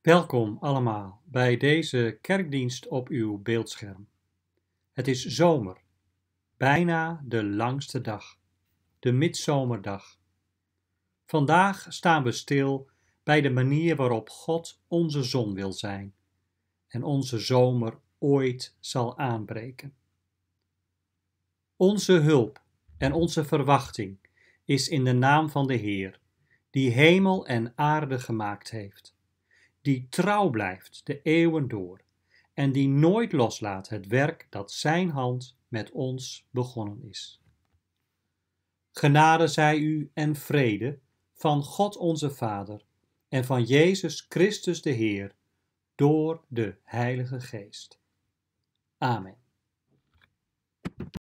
Welkom allemaal bij deze kerkdienst op uw beeldscherm. Het is zomer, bijna de langste dag, de midzomerdag. Vandaag staan we stil bij de manier waarop God onze zon wil zijn en onze zomer ooit zal aanbreken. Onze hulp en onze verwachting is in de naam van de Heer, die hemel en aarde gemaakt heeft die trouw blijft de eeuwen door en die nooit loslaat het werk dat Zijn hand met ons begonnen is. Genade zij u en vrede van God onze Vader en van Jezus Christus de Heer, door de Heilige Geest. Amen.